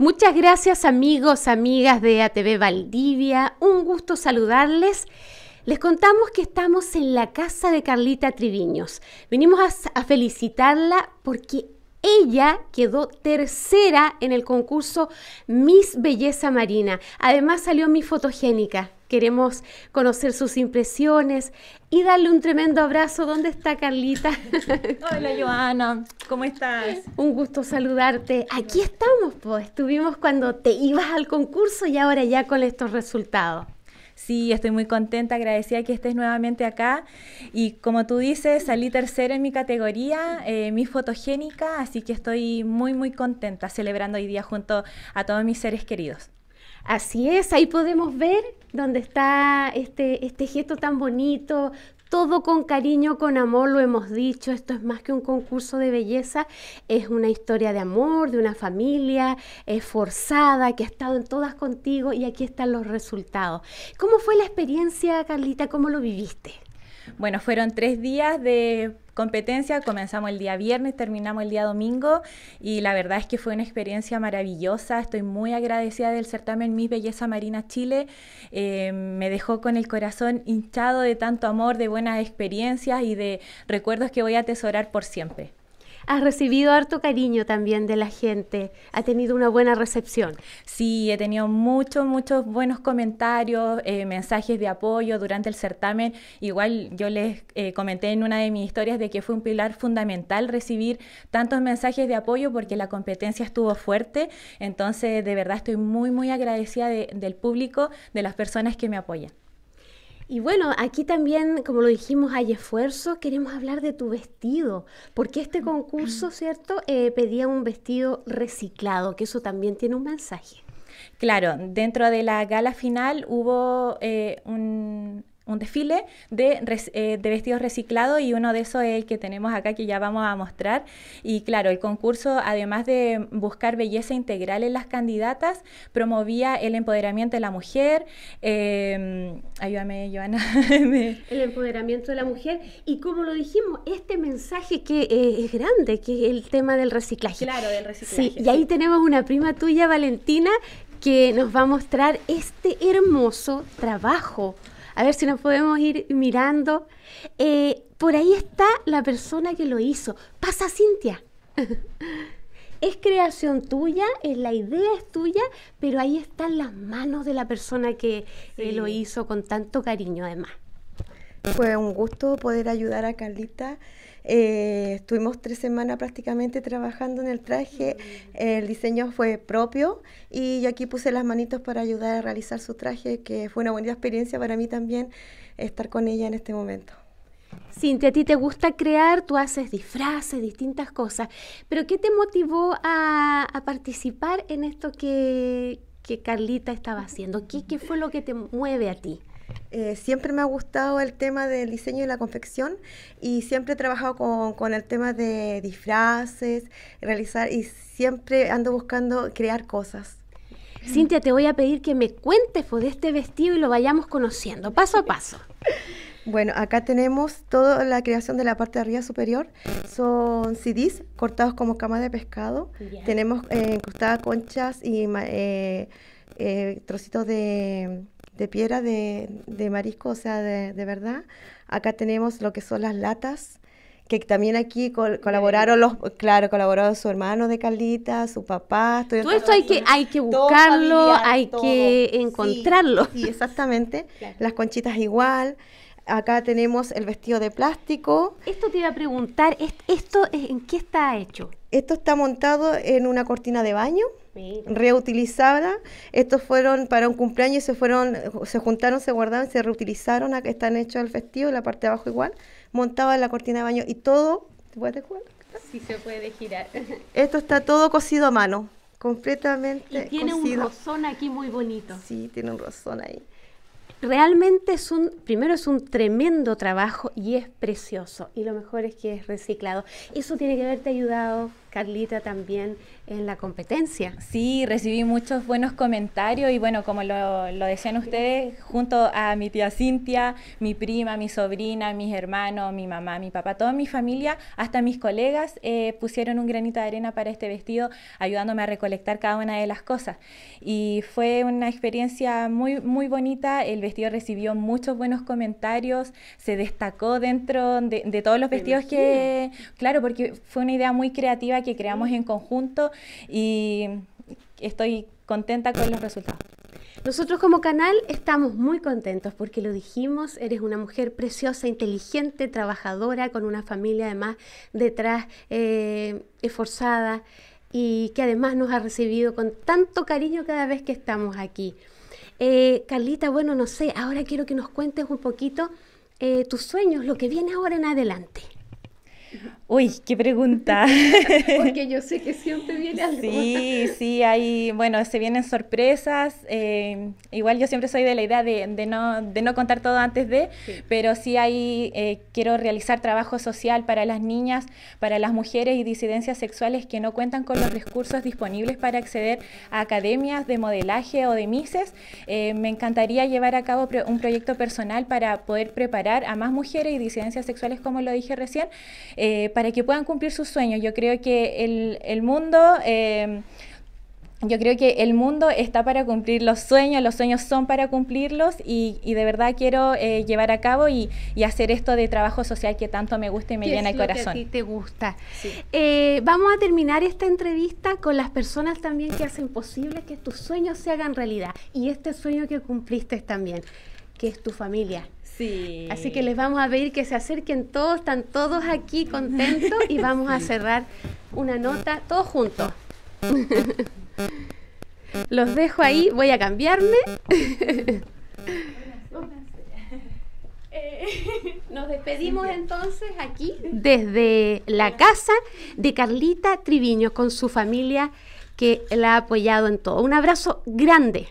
Muchas gracias amigos, amigas de ATV Valdivia. Un gusto saludarles. Les contamos que estamos en la casa de Carlita Triviños. Venimos a, felicitarla porque ella quedó tercera en el concurso Miss Belleza Marina. Además salió mi fotogénica queremos conocer sus impresiones y darle un tremendo abrazo. ¿Dónde está Carlita? Hola Joana, ¿cómo estás? Un gusto saludarte. Aquí estamos, pues. Estuvimos cuando te ibas al concurso y ahora ya con estos resultados. Sí, estoy muy contenta, agradecida que estés nuevamente acá. Y como tú dices, salí tercero en mi categoría, eh, mi fotogénica, así que estoy muy, muy contenta celebrando hoy día junto a todos mis seres queridos. Así es, ahí podemos ver donde está este, este, gesto tan bonito, todo con cariño, con amor, lo hemos dicho, esto es más que un concurso de belleza, es una historia de amor, de una familia esforzada que ha estado en todas contigo y aquí están los resultados. ¿Cómo fue la experiencia, Carlita? ¿Cómo lo viviste? Bueno, fueron tres días de competencia, comenzamos el día viernes, terminamos el día domingo y la verdad es que fue una experiencia maravillosa, estoy muy agradecida del certamen Miss Belleza Marina Chile, eh, me dejó con el corazón hinchado de tanto amor, de buenas experiencias y de recuerdos que voy a atesorar por siempre has recibido harto cariño también de la gente, ha tenido una buena recepción. Sí, he tenido muchos, muchos buenos comentarios, eh, mensajes de apoyo durante el certamen. Igual yo les eh, comenté en una de mis historias de que fue un pilar fundamental recibir tantos mensajes de apoyo porque la competencia estuvo fuerte. Entonces, de verdad estoy muy, muy agradecida del público, de las personas que me apoyan. Y bueno, aquí también, como lo dijimos, hay esfuerzo. Queremos hablar de tu vestido, porque este concurso, ¿cierto?, eh, pedía un vestido reciclado, que eso también tiene un mensaje. Claro, dentro de la gala final hubo eh, un, un desfile eh, de, vestidos reciclados y uno de esos es el que tenemos acá que ya vamos a mostrar. Y claro, el concurso, además de buscar belleza integral en las candidatas, promovía el empoderamiento de la mujer. Em, ayúdame, Joana. el empoderamiento de la mujer. Y como lo dijimos, este mensaje que eh, es grande, que es el tema del reciclaje. Claro, del reciclaje. Sí, y ahí tenemos una prima tuya, Valentina, que nos va a mostrar este hermoso trabajo. A ver si nos podemos ir mirando. Eh, por ahí está la persona que lo hizo. Pasa, Cintia. es creación tuya, es la idea es tuya, pero ahí están las manos de la persona que lo hizo con tanto cariño además. Fue un gusto poder ayudar a Carlita. Eh, estuvimos tres semanas prácticamente trabajando en el traje. El diseño fue propio y yo aquí puse las manitos para ayudar a realizar su traje, que fue una buena experiencia para mí también estar con ella en este momento. Cintia, a ti te gusta crear, tú haces disfraces, distintas cosas, pero ¿qué te motivó a, participar en esto que, que Carlita estaba haciendo? ¿Qué, fue lo que te mueve a ti? Eh, siempre me ha gustado el tema del diseño y la confección y siempre he trabajado con, el tema de disfraces, realizar y siempre ando buscando crear cosas. Cintia, te voy a pedir que me cuentes pues, de este vestido y lo vayamos conociendo paso a paso. Bueno, acá tenemos toda la creación de la parte de arriba superior. Son CDs cortados como camas de pescado. Tenemos encostadas eh, conchas y eh, trocitos de de piedra de, de marisco, o sea, de, de, verdad. Acá tenemos lo que son las latas, que también aquí colaboraron los, claro, colaboraron su hermano de Carlita, su papá. Todo esto hay que, hay que buscarlo, hay que encontrarlo. exactamente. Las conchitas igual. Acá tenemos el vestido de plástico. Esto te iba a preguntar, ¿esto en qué está hecho? Esto está montado en una cortina de baño reutilizada. Estos fueron para un cumpleaños se fueron, se juntaron, se guardaron, se reutilizaron. Acá están hechos el festivo, la parte de abajo igual, montado en la cortina de baño y todo. ¿Te puedes jugar? Sí se puede girar. Esto está todo cosido a mano, completamente. Y tiene un rosón aquí muy bonito. Sí, tiene un rosón ahí realmente es un, primero es un tremendo trabajo y es precioso. Y lo mejor es que es reciclado. Eso tiene que haberte ayudado Carlita, también en la competencia. Sí, recibí muchos buenos comentarios y bueno, como lo, decían ustedes, junto a mi tía Cintia, mi prima, mi sobrina, mis hermanos, mi mamá, mi papá, toda mi familia, hasta mis colegas eh, pusieron un granito de arena para este vestido, ayudándome a recolectar cada una de las cosas. Y fue una experiencia muy, muy bonita, el vestido recibió muchos buenos comentarios, se destacó dentro de todos los vestidos que, claro, porque fue una idea muy creativa que creamos en conjunto y estoy contenta con los resultados. Nosotros como canal estamos muy contentos porque lo dijimos, eres una mujer preciosa, inteligente, trabajadora, con una familia además detrás, eh, esforzada y que además nos ha recibido con tanto cariño cada vez que estamos aquí. Eh, Carlita, bueno, no sé, ahora quiero que nos cuentes un poquito eh, tus sueños, lo que viene ahora en adelante. Uy, qué pregunta. Porque yo sé que siempre viene algo. Sí, sí, hay, bueno, se vienen sorpresas. Eh, igual yo siempre soy de la idea de, no, contar todo antes de, pero sí hay, eh, quiero realizar trabajo social para las niñas, para las mujeres y disidencias sexuales que no cuentan con los recursos disponibles para acceder a academias de modelaje o de MISES. Eh, me encantaría llevar a cabo un proyecto personal para poder preparar a más mujeres y disidencias sexuales, como lo dije recién, para para que puedan cumplir sus sueños. Yo creo que el, mundo... Em, yo creo que el mundo está para cumplir los sueños, los sueños son para cumplirlos y, de verdad quiero eh, llevar a cabo y, hacer esto de trabajo social que tanto me gusta y me llena el corazón. Que a ti te gusta. Eh, vamos a terminar esta entrevista con las personas también que hacen posible que tus sueños se hagan realidad y este sueño que cumpliste también, que es tu familia, Así que les vamos a pedir que se acerquen todos, están todos aquí contentos y vamos a cerrar una nota todos juntos. Los dejo ahí, voy a cambiarme. Eh, nos despedimos entonces aquí desde la casa de Carlita Triviño con su familia que la ha apoyado en todo. Un abrazo grande.